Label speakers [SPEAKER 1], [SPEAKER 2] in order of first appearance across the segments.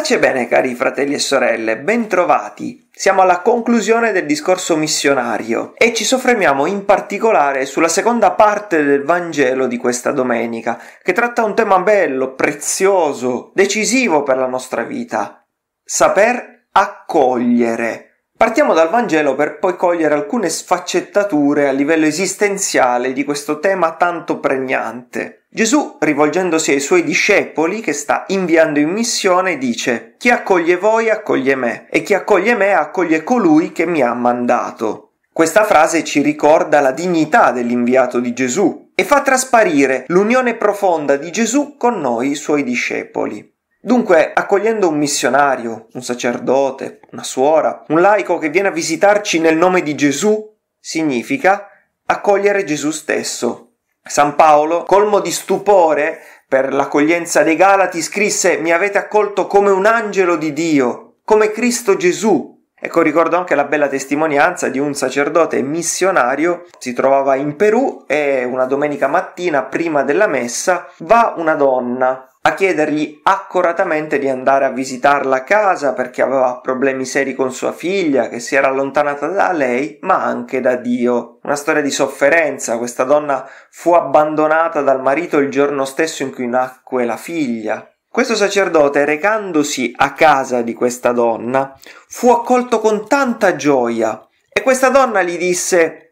[SPEAKER 1] Pace bene cari fratelli e sorelle, bentrovati. Siamo alla conclusione del discorso missionario e ci soffermiamo in particolare sulla seconda parte del Vangelo di questa domenica, che tratta un tema bello, prezioso, decisivo per la nostra vita. Saper accogliere. Partiamo dal Vangelo per poi cogliere alcune sfaccettature a livello esistenziale di questo tema tanto pregnante. Gesù, rivolgendosi ai suoi discepoli che sta inviando in missione, dice Chi accoglie voi accoglie me e chi accoglie me accoglie colui che mi ha mandato. Questa frase ci ricorda la dignità dell'inviato di Gesù e fa trasparire l'unione profonda di Gesù con noi, i suoi discepoli. Dunque, accogliendo un missionario, un sacerdote, una suora, un laico che viene a visitarci nel nome di Gesù, significa accogliere Gesù stesso. San Paolo, colmo di stupore per l'accoglienza dei Galati, scrisse Mi avete accolto come un angelo di Dio, come Cristo Gesù. Ecco, ricordo anche la bella testimonianza di un sacerdote missionario, si trovava in Perù e una domenica mattina, prima della messa, va una donna a chiedergli accuratamente di andare a visitarla a casa perché aveva problemi seri con sua figlia che si era allontanata da lei ma anche da Dio. Una storia di sofferenza, questa donna fu abbandonata dal marito il giorno stesso in cui nacque la figlia. Questo sacerdote, recandosi a casa di questa donna, fu accolto con tanta gioia e questa donna gli disse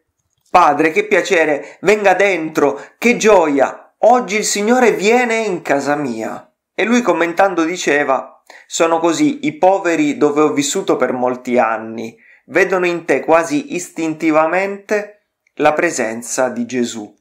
[SPEAKER 1] Padre, che piacere, venga dentro, che gioia, Oggi il Signore viene in casa mia. E lui commentando diceva, sono così i poveri dove ho vissuto per molti anni, vedono in te quasi istintivamente la presenza di Gesù.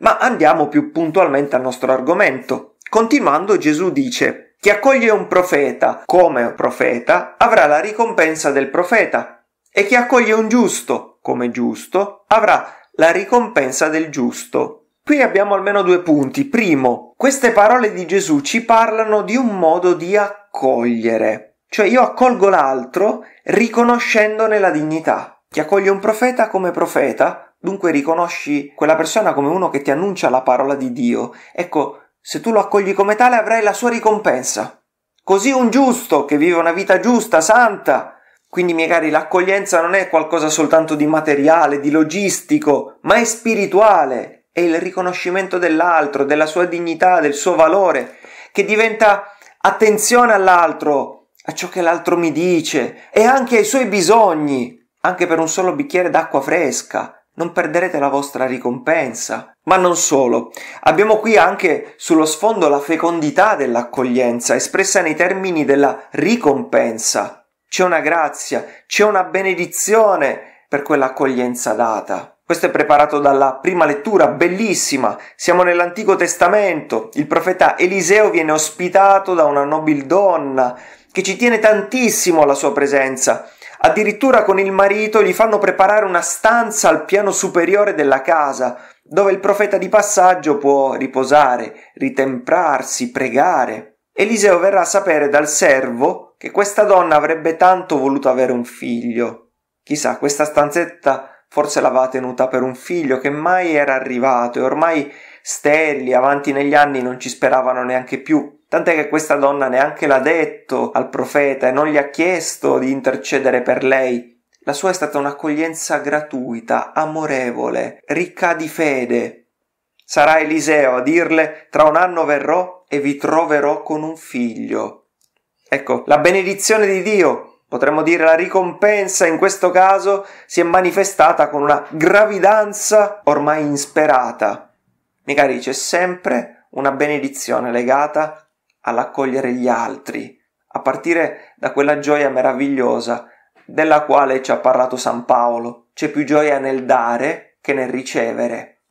[SPEAKER 1] Ma andiamo più puntualmente al nostro argomento. Continuando Gesù dice, chi accoglie un profeta come profeta avrà la ricompensa del profeta e chi accoglie un giusto come giusto avrà la ricompensa del giusto. Qui abbiamo almeno due punti. Primo, queste parole di Gesù ci parlano di un modo di accogliere, cioè io accolgo l'altro riconoscendone la dignità. Ti accoglie un profeta come profeta, dunque riconosci quella persona come uno che ti annuncia la parola di Dio. Ecco, se tu lo accogli come tale avrai la sua ricompensa. Così un giusto che vive una vita giusta, santa. Quindi, miei cari, l'accoglienza non è qualcosa soltanto di materiale, di logistico, ma è spirituale, è il riconoscimento dell'altro, della sua dignità, del suo valore, che diventa attenzione all'altro, a ciò che l'altro mi dice e anche ai suoi bisogni, anche per un solo bicchiere d'acqua fresca. Non perderete la vostra ricompensa. Ma non solo. Abbiamo qui anche sullo sfondo la fecondità dell'accoglienza, espressa nei termini della ricompensa. C'è una grazia, c'è una benedizione per quell'accoglienza data. Questo è preparato dalla prima lettura, bellissima. Siamo nell'Antico Testamento. Il profeta Eliseo viene ospitato da una nobildonna che ci tiene tantissimo alla sua presenza. Addirittura con il marito gli fanno preparare una stanza al piano superiore della casa, dove il profeta di passaggio può riposare, ritemprarsi, pregare. Eliseo verrà a sapere dal servo che questa donna avrebbe tanto voluto avere un figlio. Chissà, questa stanzetta forse l'aveva tenuta per un figlio che mai era arrivato e ormai sterili, avanti negli anni, non ci speravano neanche più. Tant'è che questa donna neanche l'ha detto al profeta e non gli ha chiesto di intercedere per lei. La sua è stata un'accoglienza gratuita, amorevole, ricca di fede. Sarà Eliseo a dirle tra un anno verrò e vi troverò con un figlio. Ecco, la benedizione di Dio potremmo dire la ricompensa in questo caso si è manifestata con una gravidanza ormai insperata. Miei cari, c'è sempre una benedizione legata all'accogliere gli altri, a partire da quella gioia meravigliosa della quale ci ha parlato San Paolo. C'è più gioia nel dare che nel ricevere.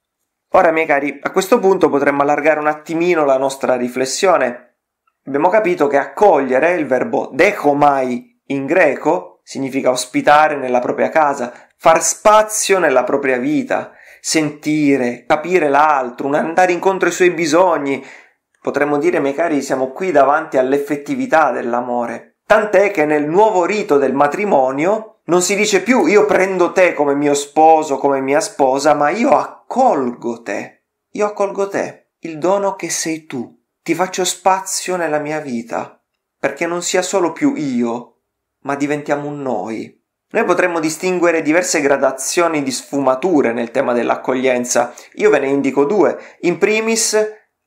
[SPEAKER 1] Ora, miei cari, a questo punto potremmo allargare un attimino la nostra riflessione. Abbiamo capito che accogliere, il verbo decomai in greco significa ospitare nella propria casa, far spazio nella propria vita, sentire, capire l'altro, un andare incontro ai suoi bisogni. Potremmo dire, miei cari, siamo qui davanti all'effettività dell'amore. Tant'è che nel nuovo rito del matrimonio non si dice più io prendo te come mio sposo, come mia sposa, ma io accolgo te. Io accolgo te, il dono che sei tu. Ti faccio spazio nella mia vita, perché non sia solo più io, ma diventiamo un noi. Noi potremmo distinguere diverse gradazioni di sfumature nel tema dell'accoglienza. Io ve ne indico due. In primis,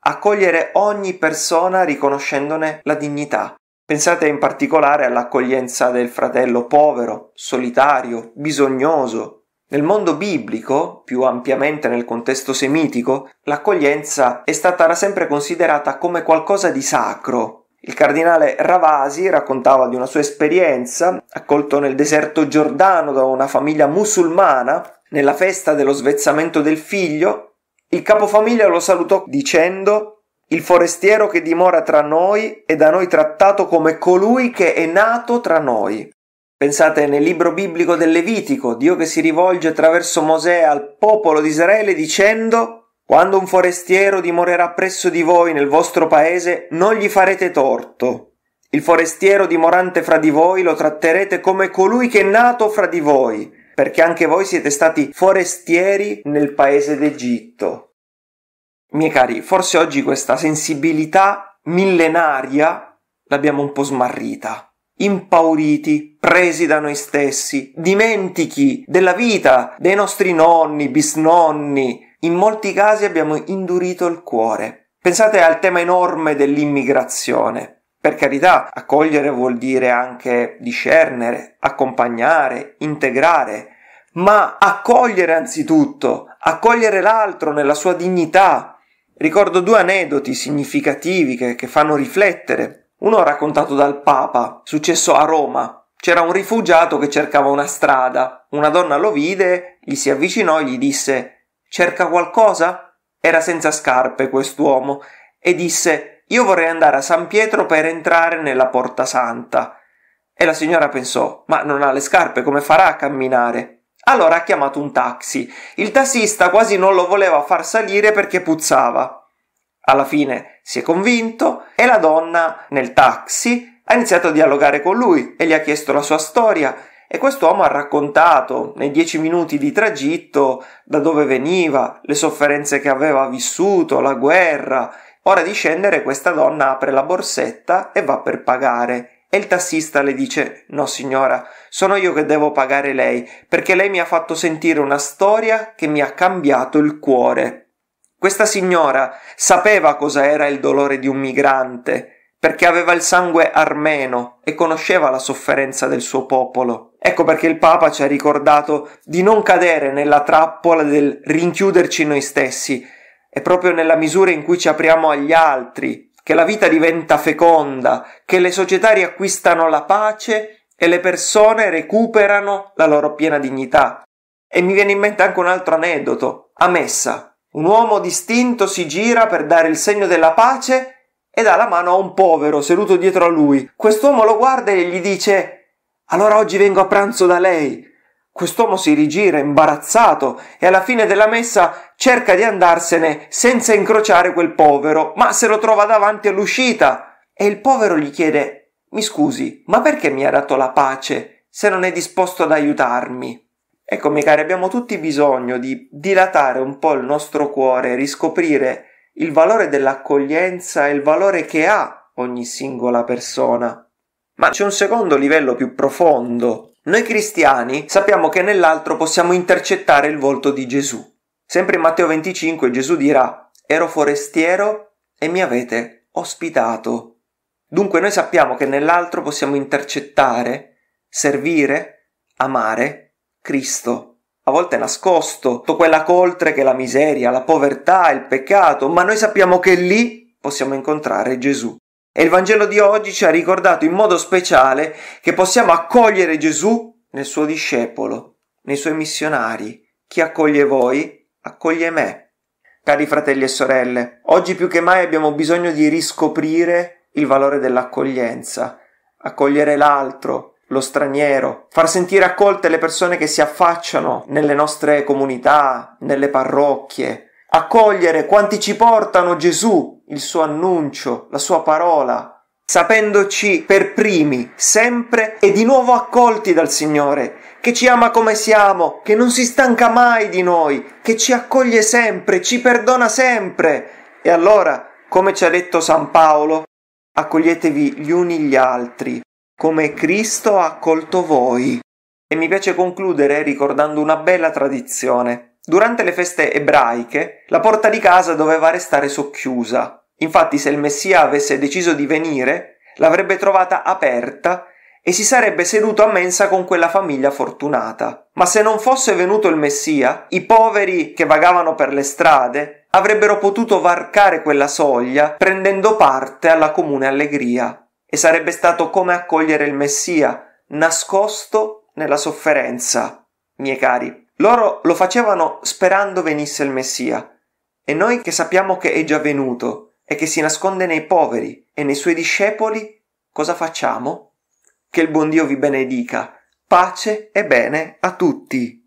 [SPEAKER 1] accogliere ogni persona riconoscendone la dignità. Pensate in particolare all'accoglienza del fratello povero, solitario, bisognoso. Nel mondo biblico, più ampiamente nel contesto semitico, l'accoglienza è stata da sempre considerata come qualcosa di sacro, il cardinale Ravasi raccontava di una sua esperienza, accolto nel deserto giordano da una famiglia musulmana, nella festa dello svezzamento del figlio, il capofamiglia lo salutò dicendo il forestiero che dimora tra noi è da noi trattato come colui che è nato tra noi. Pensate nel libro biblico del Levitico, Dio che si rivolge attraverso Mosè al popolo di Israele dicendo quando un forestiero dimorerà presso di voi nel vostro paese, non gli farete torto. Il forestiero dimorante fra di voi lo tratterete come colui che è nato fra di voi, perché anche voi siete stati forestieri nel paese d'Egitto. Miei cari, forse oggi questa sensibilità millenaria l'abbiamo un po' smarrita. Impauriti, presi da noi stessi, dimentichi della vita, dei nostri nonni, bisnonni, in molti casi abbiamo indurito il cuore. Pensate al tema enorme dell'immigrazione. Per carità, accogliere vuol dire anche discernere, accompagnare, integrare, ma accogliere anzitutto, accogliere l'altro nella sua dignità. Ricordo due aneddoti significativi che, che fanno riflettere. Uno raccontato dal Papa, successo a Roma, c'era un rifugiato che cercava una strada. Una donna lo vide, gli si avvicinò e gli disse Cerca qualcosa? Era senza scarpe quest'uomo e disse Io vorrei andare a San Pietro per entrare nella porta santa. E la signora pensò Ma non ha le scarpe, come farà a camminare? Allora ha chiamato un taxi. Il tassista quasi non lo voleva far salire perché puzzava. Alla fine si è convinto e la donna nel taxi ha iniziato a dialogare con lui e gli ha chiesto la sua storia e quest'uomo ha raccontato nei dieci minuti di tragitto da dove veniva, le sofferenze che aveva vissuto, la guerra. Ora di scendere questa donna apre la borsetta e va per pagare e il tassista le dice no signora, sono io che devo pagare lei, perché lei mi ha fatto sentire una storia che mi ha cambiato il cuore. Questa signora sapeva cosa era il dolore di un migrante, perché aveva il sangue armeno e conosceva la sofferenza del suo popolo. Ecco perché il Papa ci ha ricordato di non cadere nella trappola del rinchiuderci noi stessi. È proprio nella misura in cui ci apriamo agli altri che la vita diventa feconda, che le società riacquistano la pace e le persone recuperano la loro piena dignità. E mi viene in mente anche un altro aneddoto. A Messa, un uomo distinto si gira per dare il segno della pace e dà la mano a un povero seduto dietro a lui. Quest'uomo lo guarda e gli dice Allora oggi vengo a pranzo da lei. Quest'uomo si rigira imbarazzato e alla fine della messa cerca di andarsene senza incrociare quel povero, ma se lo trova davanti all'uscita. E il povero gli chiede Mi scusi, ma perché mi ha dato la pace se non è disposto ad aiutarmi? Ecco, miei cari, abbiamo tutti bisogno di dilatare un po' il nostro cuore, riscoprire il valore dell'accoglienza e il valore che ha ogni singola persona. Ma c'è un secondo livello più profondo. Noi cristiani sappiamo che nell'altro possiamo intercettare il volto di Gesù. Sempre in Matteo 25 Gesù dirà Ero forestiero e mi avete ospitato. Dunque noi sappiamo che nell'altro possiamo intercettare, servire, amare Cristo a volte nascosto, tutta quella coltre che è la miseria, la povertà, il peccato, ma noi sappiamo che lì possiamo incontrare Gesù. E il Vangelo di oggi ci ha ricordato in modo speciale che possiamo accogliere Gesù nel suo discepolo, nei suoi missionari. Chi accoglie voi, accoglie me. Cari fratelli e sorelle, oggi più che mai abbiamo bisogno di riscoprire il valore dell'accoglienza, accogliere l'altro, lo straniero, far sentire accolte le persone che si affacciano nelle nostre comunità, nelle parrocchie, accogliere quanti ci portano Gesù, il suo annuncio, la sua parola, sapendoci per primi, sempre e di nuovo accolti dal Signore, che ci ama come siamo, che non si stanca mai di noi, che ci accoglie sempre, ci perdona sempre. E allora, come ci ha detto San Paolo, accoglietevi gli uni gli altri come Cristo ha accolto voi. E mi piace concludere ricordando una bella tradizione. Durante le feste ebraiche la porta di casa doveva restare socchiusa. Infatti se il Messia avesse deciso di venire, l'avrebbe trovata aperta e si sarebbe seduto a mensa con quella famiglia fortunata. Ma se non fosse venuto il Messia, i poveri che vagavano per le strade avrebbero potuto varcare quella soglia prendendo parte alla comune allegria e sarebbe stato come accogliere il Messia, nascosto nella sofferenza, miei cari. Loro lo facevano sperando venisse il Messia, e noi che sappiamo che è già venuto e che si nasconde nei poveri e nei suoi discepoli, cosa facciamo? Che il buon Dio vi benedica. Pace e bene a tutti.